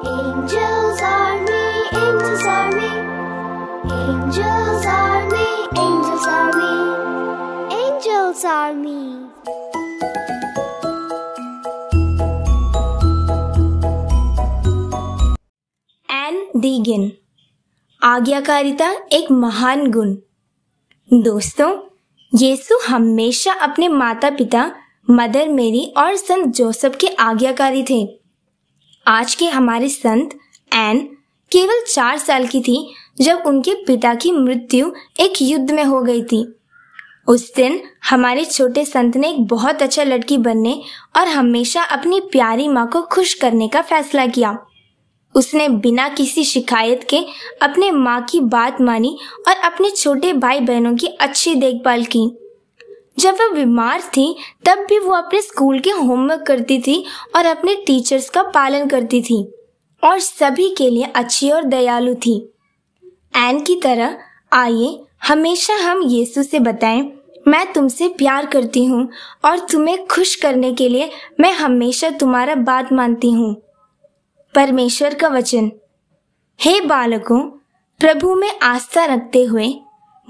दीगिन आज्ञाकारिता एक महान गुण दोस्तों यीशु हमेशा अपने माता पिता मदर मेरी और संत जोसेफ के आज्ञाकारी थे आज के हमारे संत एन केवल चार साल की थी जब उनके पिता की मृत्यु एक युद्ध में हो गई थी उस दिन हमारे छोटे संत ने एक बहुत अच्छा लड़की बनने और हमेशा अपनी प्यारी माँ को खुश करने का फैसला किया उसने बिना किसी शिकायत के अपने माँ की बात मानी और अपने छोटे भाई बहनों की अच्छी देखभाल की जब वह बीमार थी तब भी वो अपने स्कूल के होमवर्क करती थी और अपने टीचर्स का पालन करती थी और सभी के लिए अच्छी और दयालु थी एन की तरह आइए हमेशा हम यीशु से बताएं मैं तुमसे प्यार करती हूँ और तुम्हें खुश करने के लिए मैं हमेशा तुम्हारा बात मानती हूँ परमेश्वर का वचन हे बालकों प्रभु में आस्था रखते हुए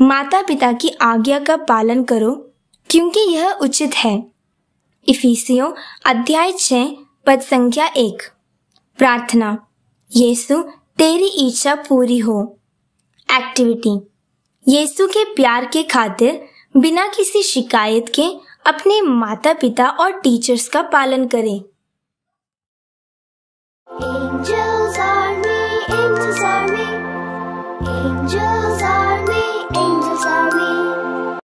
माता पिता की आज्ञा का पालन करो क्योंकि यह उचित है इफिसियों अध्याय छः पद संख्या एक प्रार्थना यीशु तेरी इच्छा पूरी हो एक्टिविटी यीशु के प्यार के खातिर बिना किसी शिकायत के अपने माता पिता और टीचर्स का पालन करें Angel.